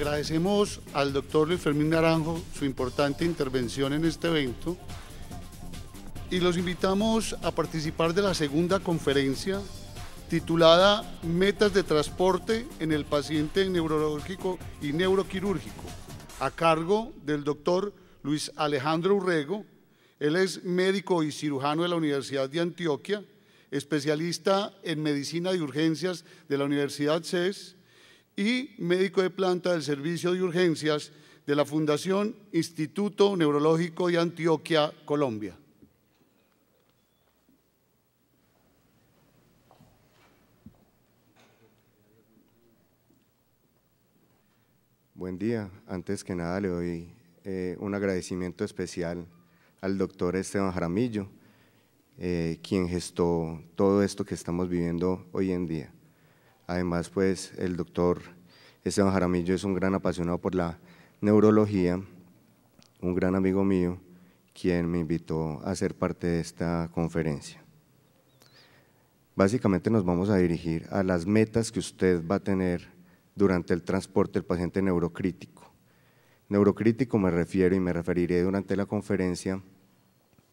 Agradecemos al doctor Luis Fermín Naranjo su importante intervención en este evento y los invitamos a participar de la segunda conferencia titulada Metas de Transporte en el Paciente Neurológico y Neuroquirúrgico, a cargo del doctor Luis Alejandro Urrego. Él es médico y cirujano de la Universidad de Antioquia, especialista en medicina de urgencias de la Universidad CES y médico de planta del Servicio de Urgencias de la Fundación Instituto Neurológico de Antioquia, Colombia. Buen día. Antes que nada le doy eh, un agradecimiento especial al doctor Esteban Jaramillo, eh, quien gestó todo esto que estamos viviendo hoy en día. Además, pues el doctor Esteban Jaramillo es un gran apasionado por la neurología, un gran amigo mío, quien me invitó a ser parte de esta conferencia. Básicamente nos vamos a dirigir a las metas que usted va a tener durante el transporte del paciente neurocrítico. Neurocrítico me refiero y me referiré durante la conferencia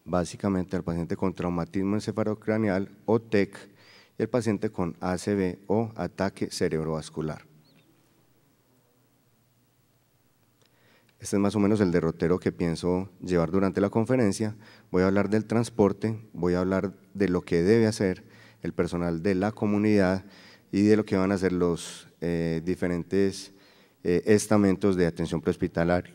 básicamente al paciente con traumatismo encefalocraneal o TEC el paciente con ACV o ataque cerebrovascular. Este es más o menos el derrotero que pienso llevar durante la conferencia. Voy a hablar del transporte, voy a hablar de lo que debe hacer el personal de la comunidad y de lo que van a hacer los eh, diferentes eh, estamentos de atención prehospitalaria.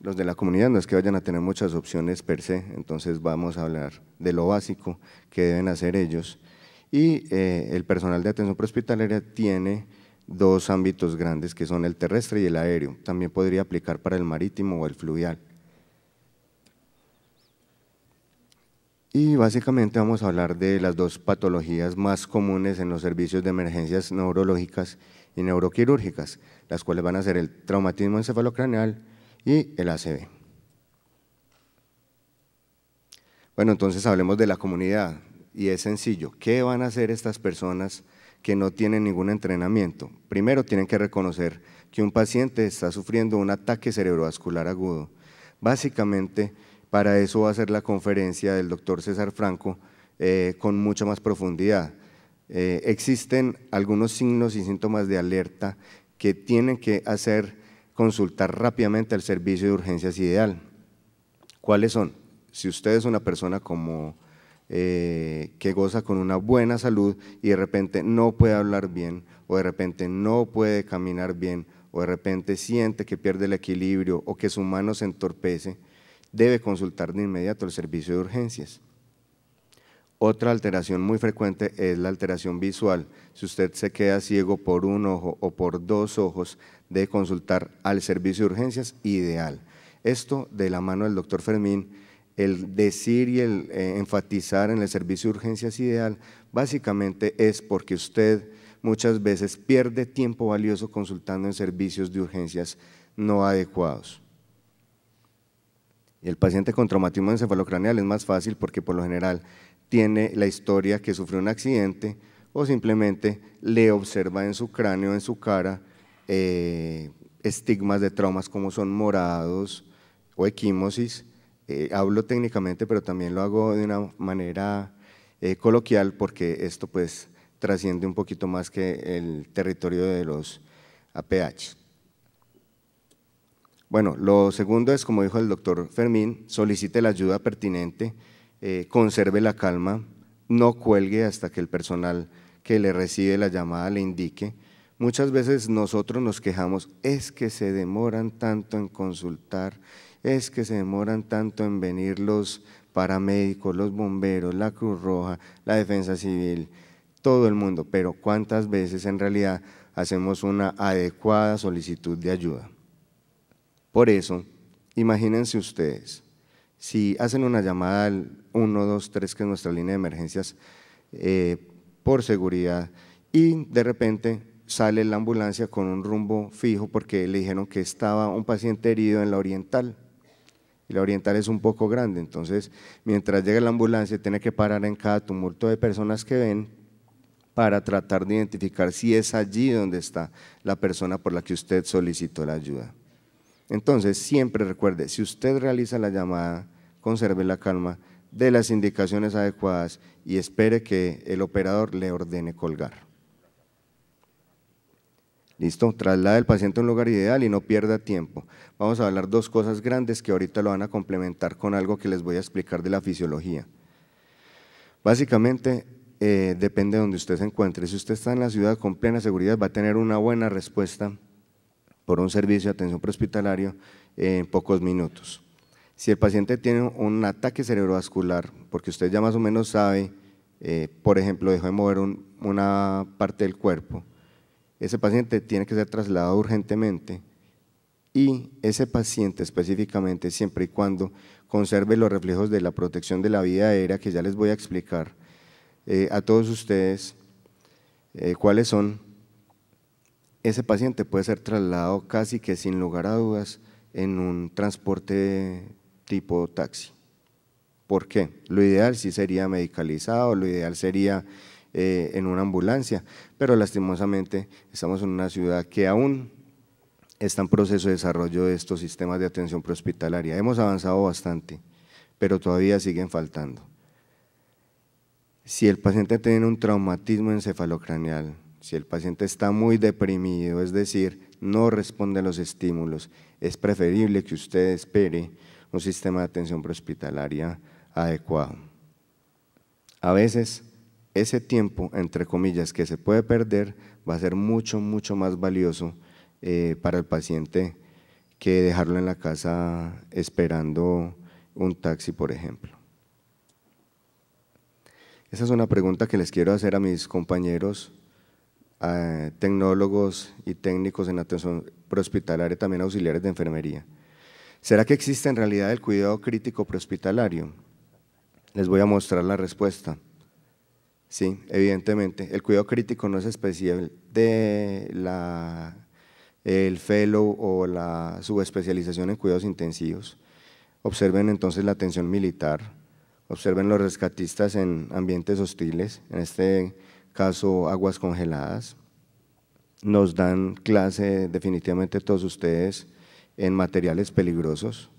Los de la comunidad no es que vayan a tener muchas opciones per se, entonces vamos a hablar de lo básico que deben hacer ellos y eh, el personal de atención prehospitalaria tiene dos ámbitos grandes, que son el terrestre y el aéreo. También podría aplicar para el marítimo o el fluvial. Y básicamente vamos a hablar de las dos patologías más comunes en los servicios de emergencias neurológicas y neuroquirúrgicas, las cuales van a ser el traumatismo encefalocraneal y el ACV. Bueno, entonces hablemos de la comunidad y es sencillo. ¿Qué van a hacer estas personas que no tienen ningún entrenamiento? Primero tienen que reconocer que un paciente está sufriendo un ataque cerebrovascular agudo. Básicamente, para eso va a ser la conferencia del doctor César Franco eh, con mucha más profundidad. Eh, existen algunos signos y síntomas de alerta que tienen que hacer consultar rápidamente al servicio de urgencias ideal. ¿Cuáles son? Si usted es una persona como eh, que goza con una buena salud y de repente no puede hablar bien o de repente no puede caminar bien o de repente siente que pierde el equilibrio o que su mano se entorpece, debe consultar de inmediato el servicio de urgencias. Otra alteración muy frecuente es la alteración visual. Si usted se queda ciego por un ojo o por dos ojos, debe consultar al servicio de urgencias ideal. Esto de la mano del doctor Fermín el decir y el eh, enfatizar en el servicio de urgencias ideal, básicamente es porque usted muchas veces pierde tiempo valioso consultando en servicios de urgencias no adecuados. el paciente con traumatismo encefalocraneal es más fácil porque por lo general tiene la historia que sufrió un accidente o simplemente le observa en su cráneo, en su cara, eh, estigmas de traumas como son morados o equimosis eh, hablo técnicamente, pero también lo hago de una manera eh, coloquial porque esto pues trasciende un poquito más que el territorio de los APH. Bueno, lo segundo es, como dijo el doctor Fermín, solicite la ayuda pertinente, eh, conserve la calma, no cuelgue hasta que el personal que le recibe la llamada le indique Muchas veces nosotros nos quejamos, es que se demoran tanto en consultar, es que se demoran tanto en venir los paramédicos, los bomberos, la Cruz Roja, la Defensa Civil, todo el mundo, pero cuántas veces en realidad hacemos una adecuada solicitud de ayuda. Por eso, imagínense ustedes, si hacen una llamada al 123, que es nuestra línea de emergencias, eh, por seguridad, y de repente sale la ambulancia con un rumbo fijo porque le dijeron que estaba un paciente herido en la oriental. Y la oriental es un poco grande, entonces mientras llega la ambulancia tiene que parar en cada tumulto de personas que ven para tratar de identificar si es allí donde está la persona por la que usted solicitó la ayuda. Entonces, siempre recuerde, si usted realiza la llamada, conserve la calma, dé las indicaciones adecuadas y espere que el operador le ordene colgar. Listo, traslada el paciente a un lugar ideal y no pierda tiempo. Vamos a hablar dos cosas grandes que ahorita lo van a complementar con algo que les voy a explicar de la fisiología. Básicamente, eh, depende de donde usted se encuentre. Si usted está en la ciudad con plena seguridad, va a tener una buena respuesta por un servicio de atención prehospitalario en pocos minutos. Si el paciente tiene un ataque cerebrovascular, porque usted ya más o menos sabe, eh, por ejemplo, dejó de mover una parte del cuerpo, ese paciente tiene que ser trasladado urgentemente y ese paciente específicamente, siempre y cuando conserve los reflejos de la protección de la vida aérea, que ya les voy a explicar eh, a todos ustedes eh, cuáles son, ese paciente puede ser trasladado casi que sin lugar a dudas en un transporte tipo taxi. ¿Por qué? Lo ideal sí sería medicalizado, lo ideal sería eh, en una ambulancia. Pero lastimosamente estamos en una ciudad que aún está en proceso de desarrollo de estos sistemas de atención prehospitalaria. Hemos avanzado bastante, pero todavía siguen faltando. Si el paciente tiene un traumatismo encefalocraneal, si el paciente está muy deprimido, es decir, no responde a los estímulos, es preferible que usted espere un sistema de atención prehospitalaria adecuado. A veces ese tiempo, entre comillas, que se puede perder, va a ser mucho, mucho más valioso eh, para el paciente que dejarlo en la casa esperando un taxi, por ejemplo. Esa es una pregunta que les quiero hacer a mis compañeros tecnólogos y técnicos en atención prehospitalaria, también auxiliares de enfermería. ¿Será que existe en realidad el cuidado crítico prehospitalario? Les voy a mostrar la respuesta. Sí, evidentemente. El cuidado crítico no es especial de la, el fellow o la subespecialización en cuidados intensivos. Observen entonces la atención militar, observen los rescatistas en ambientes hostiles, en este caso aguas congeladas. Nos dan clase definitivamente todos ustedes en materiales peligrosos,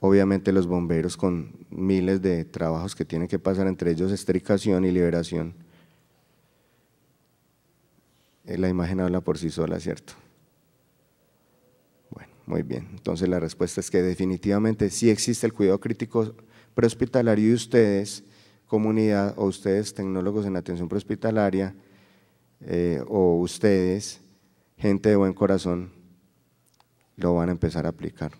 obviamente los bomberos con miles de trabajos que tienen que pasar, entre ellos estricación y liberación. Eh, la imagen habla por sí sola, ¿cierto? Bueno, muy bien. Entonces la respuesta es que definitivamente sí existe el cuidado crítico prehospitalario y ustedes, comunidad, o ustedes, tecnólogos en atención prehospitalaria, eh, o ustedes, gente de buen corazón, lo van a empezar a aplicar.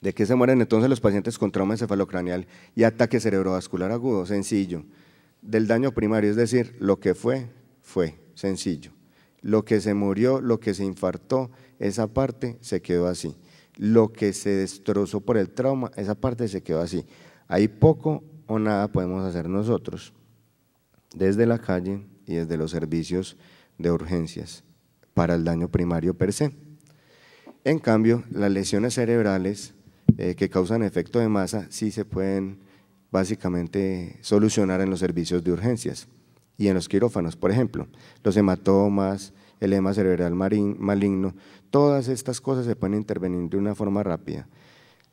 ¿De qué se mueren entonces los pacientes con trauma encefalocraneal y ataque cerebrovascular agudo? Sencillo. Del daño primario, es decir, lo que fue, fue. Sencillo. Lo que se murió, lo que se infartó, esa parte se quedó así. Lo que se destrozó por el trauma, esa parte se quedó así. Ahí poco o nada podemos hacer nosotros, desde la calle y desde los servicios de urgencias, para el daño primario per se. En cambio, las lesiones cerebrales eh, que causan efecto de masa sí se pueden básicamente solucionar en los servicios de urgencias y en los quirófanos, por ejemplo. Los hematomas, el edema cerebral maligno, todas estas cosas se pueden intervenir de una forma rápida.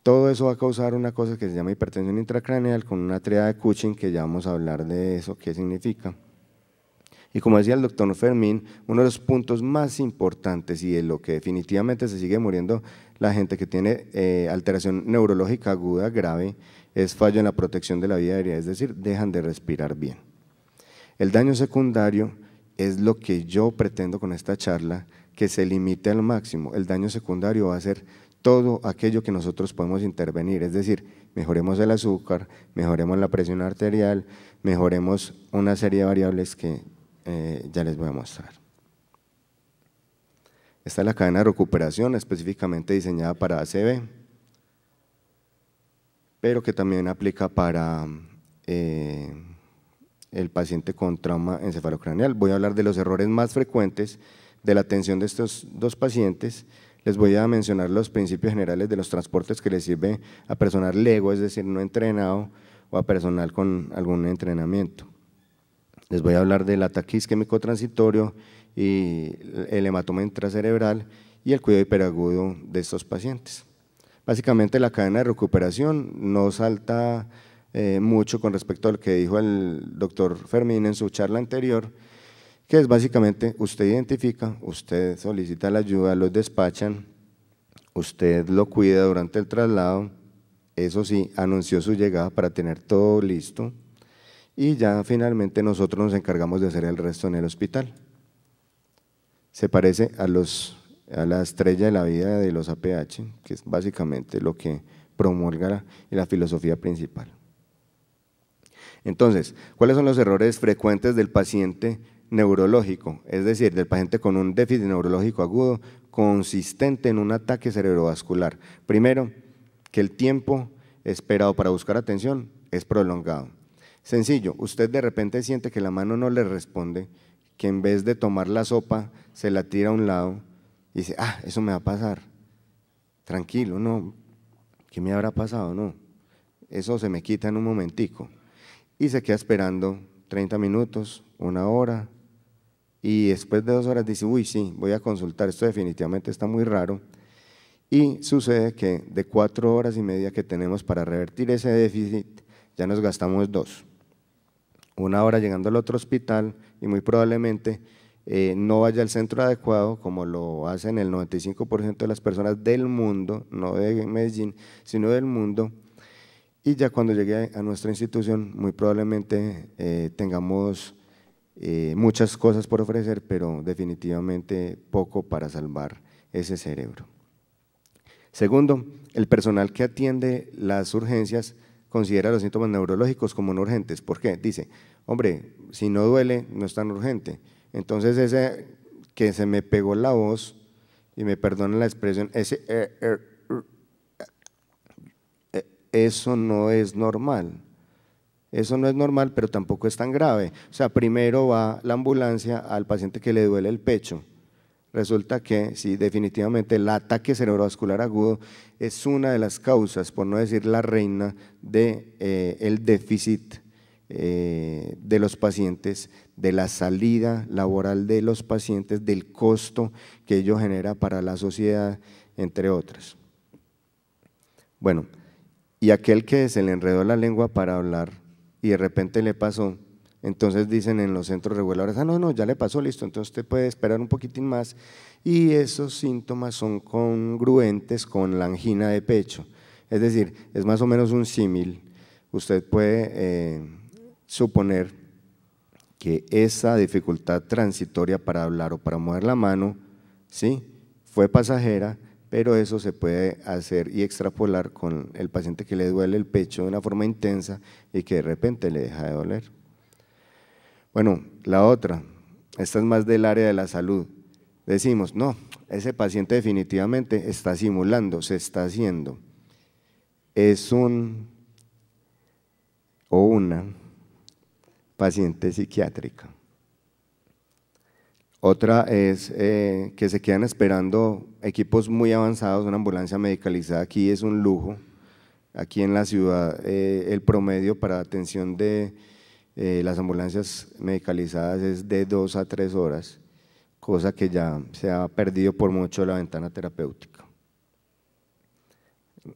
Todo eso va a causar una cosa que se llama hipertensión intracraneal con una triada de Cushing que ya vamos a hablar de eso, qué significa. Y como decía el doctor Fermín, uno de los puntos más importantes y de lo que definitivamente se sigue muriendo la gente que tiene eh, alteración neurológica aguda grave es fallo en la protección de la vida aérea, es decir, dejan de respirar bien. El daño secundario es lo que yo pretendo con esta charla, que se limite al máximo. El daño secundario va a ser todo aquello que nosotros podemos intervenir, es decir, mejoremos el azúcar, mejoremos la presión arterial, mejoremos una serie de variables que eh, ya les voy a mostrar. Esta es la cadena de recuperación específicamente diseñada para ACB, pero que también aplica para eh, el paciente con trauma encefalocraneal. Voy a hablar de los errores más frecuentes de la atención de estos dos pacientes. Les voy a mencionar los principios generales de los transportes que les sirve a personal lego, es decir, no entrenado, o a personal con algún entrenamiento les voy a hablar del ataque isquémico transitorio y el hematoma intracerebral y el cuidado hiperagudo de estos pacientes. Básicamente la cadena de recuperación no salta eh, mucho con respecto a lo que dijo el doctor Fermín en su charla anterior, que es básicamente usted identifica, usted solicita la ayuda, los despachan, usted lo cuida durante el traslado, eso sí, anunció su llegada para tener todo listo, y ya finalmente nosotros nos encargamos de hacer el resto en el hospital. Se parece a, la estrella de la vida de los APH, que es básicamente lo que promulga la, la filosofía principal. Entonces, ¿cuáles son los errores frecuentes del paciente neurológico? Es decir, del paciente con un déficit neurológico agudo consistente en un ataque cerebrovascular. Primero, que el tiempo esperado para buscar atención es prolongado. Sencillo, usted de repente siente que la mano no le responde, que en vez de tomar la sopa se la tira a un lado y dice, ah, eso me va a pasar. Tranquilo, no, ¿qué me habrá pasado? No, eso se me quita en un momentico. Y se queda esperando 30 minutos, una hora, y después de dos horas dice, uy, sí, voy a consultar, esto definitivamente está muy raro. Y sucede que de cuatro horas y media que tenemos para revertir ese déficit, ya nos gastamos dos una hora llegando al otro hospital y muy probablemente eh, no vaya al centro adecuado, como lo hacen el 95% de las personas del mundo, no de Medellín, sino del mundo. Y ya cuando llegue a nuestra institución, muy probablemente eh, tengamos eh, muchas cosas por ofrecer, pero definitivamente poco para salvar ese cerebro. Segundo, el personal que atiende las urgencias considera los síntomas neurológicos como no urgentes. ¿Por qué? Dice, hombre, si no duele, no es tan urgente. Entonces ese que se me pegó la voz, y me perdona la expresión, ese, eh, eh, eh, eso no es normal. Eso no es normal, pero tampoco es tan grave. O sea, primero va la ambulancia al paciente que le duele el pecho Resulta que sí, definitivamente el ataque cerebrovascular agudo es una de las causas, por no decir la reina, de eh, déficit eh, de los pacientes, de la salida laboral de los pacientes, del costo que ello genera para la sociedad, entre otras. Bueno, y aquel que se le enredó la lengua para hablar y de repente le pasó, entonces dicen en los centros reguladores, ah, no, no, ya le pasó, listo, entonces usted puede esperar un poquitín más. Y esos síntomas son congruentes con la angina de pecho. Es decir, es más o menos un símil. Usted puede eh, suponer que esa dificultad transitoria para hablar o para mover la mano, ¿sí? Fue pasajera, pero eso se puede hacer y extrapolar con el paciente que le duele el pecho de una forma intensa y que de repente le deja de doler. Bueno, la otra, esta es más del área de la salud. Decimos, no, ese paciente definitivamente está simulando, se está haciendo. Es un o una paciente psiquiátrica. Otra es eh, que se quedan esperando equipos muy avanzados, una ambulancia medicalizada aquí es un lujo. Aquí en la ciudad eh, el promedio para atención de eh, las ambulancias medicalizadas es de dos a tres horas, cosa que ya se ha perdido por mucho la ventana terapéutica.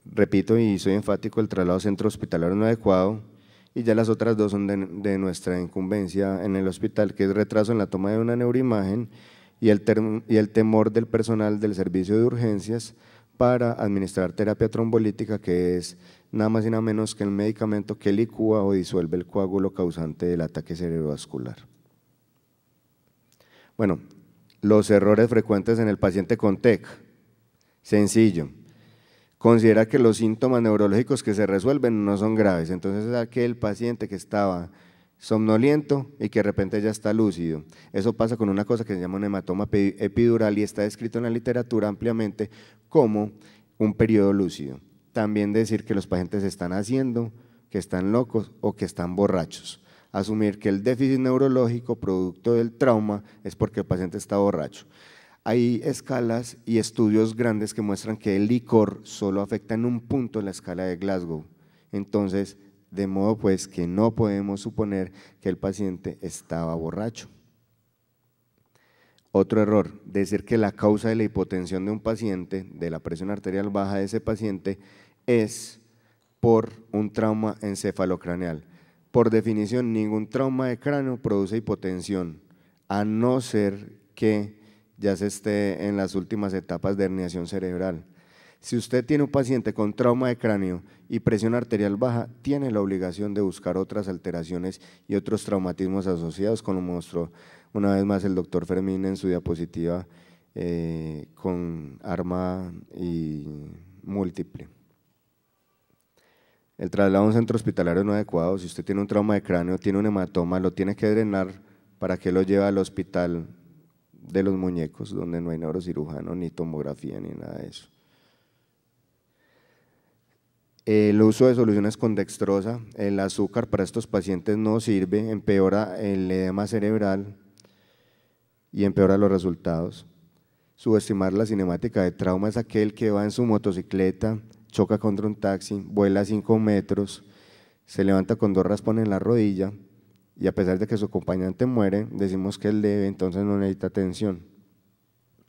Repito y soy enfático, el traslado centro hospitalario no adecuado y ya las otras dos son de, nuestra incumbencia en el hospital, que es retraso en la toma de una neuroimagen y el, y el temor del personal del servicio de urgencias para administrar terapia trombolítica, que es nada más y nada menos que el medicamento que licúa o disuelve el coágulo causante del ataque cerebrovascular. Bueno, los errores frecuentes en el paciente con TEC. Sencillo. Considera que los síntomas neurológicos que se resuelven no son graves. Entonces aquel paciente que estaba somnoliento y que de repente ya está lúcido. Eso pasa con una cosa que se llama un hematoma epidural y está descrito en la literatura ampliamente como un periodo lúcido también decir que los pacientes están haciendo, que están locos o que están borrachos. Asumir que el déficit neurológico producto del trauma es porque el paciente está borracho. Hay escalas y estudios grandes que muestran que el licor solo afecta en un punto en la escala de Glasgow. Entonces, de modo pues que no podemos suponer que el paciente estaba borracho. Otro error, decir que la causa de la hipotensión de un paciente, de la presión arterial baja de ese paciente, es por un trauma encefalocraneal. Por definición, ningún trauma de cráneo produce hipotensión, a no ser que ya se esté en las últimas etapas de herniación cerebral. Si usted tiene un paciente con trauma de cráneo y presión arterial baja, tiene la obligación de buscar otras alteraciones y otros traumatismos asociados, como mostró una vez más el doctor Fermín en su diapositiva eh, con arma y múltiple el traslado a un centro hospitalario no adecuado, si usted tiene un trauma de cráneo, tiene un hematoma, lo tiene que drenar, ¿para que lo lleve al hospital de los muñecos, donde no hay neurocirujano, ni tomografía, ni nada de eso? El uso de soluciones con dextrosa, el azúcar para estos pacientes no sirve, empeora el edema cerebral y empeora los resultados. Subestimar la cinemática de trauma es aquel que va en su motocicleta choca contra un taxi, vuela 5 metros, se levanta con dos raspones en la rodilla y a pesar de que su acompañante muere, decimos que él debe, entonces no necesita atención.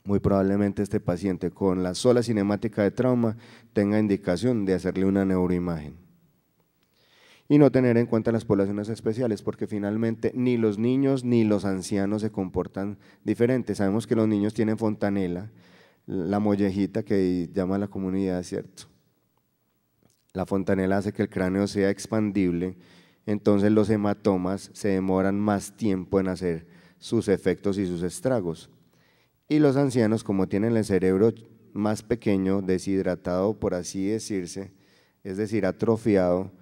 Muy probablemente este paciente con la sola cinemática de trauma tenga indicación de hacerle una neuroimagen. Y no tener en cuenta las poblaciones especiales, porque finalmente ni los niños ni los ancianos se comportan diferentes. Sabemos que los niños tienen fontanela, la mollejita que llama la comunidad, ¿cierto? La fontanela hace que el cráneo sea expandible, entonces los hematomas se demoran más tiempo en hacer sus efectos y sus estragos. Y los ancianos, como tienen el cerebro más pequeño, deshidratado, por así decirse, es decir, atrofiado,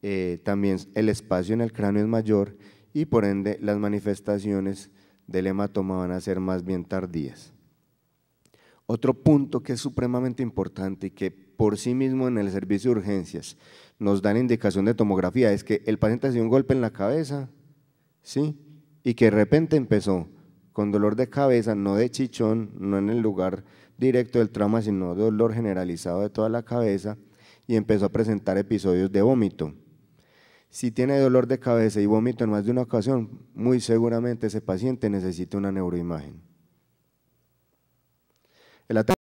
eh, también el espacio en el cráneo es mayor y por ende las manifestaciones del hematoma van a ser más bien tardías. Otro punto que es supremamente importante y que por sí mismo en el servicio de urgencias nos dan indicación de tomografía es que el paciente se un golpe en la cabeza, ¿sí? Y que de repente empezó con dolor de cabeza, no de chichón, no en el lugar directo del trauma, sino dolor generalizado de toda la cabeza y empezó a presentar episodios de vómito. Si tiene dolor de cabeza y vómito en más de una ocasión, muy seguramente ese paciente necesita una neuroimagen el ataque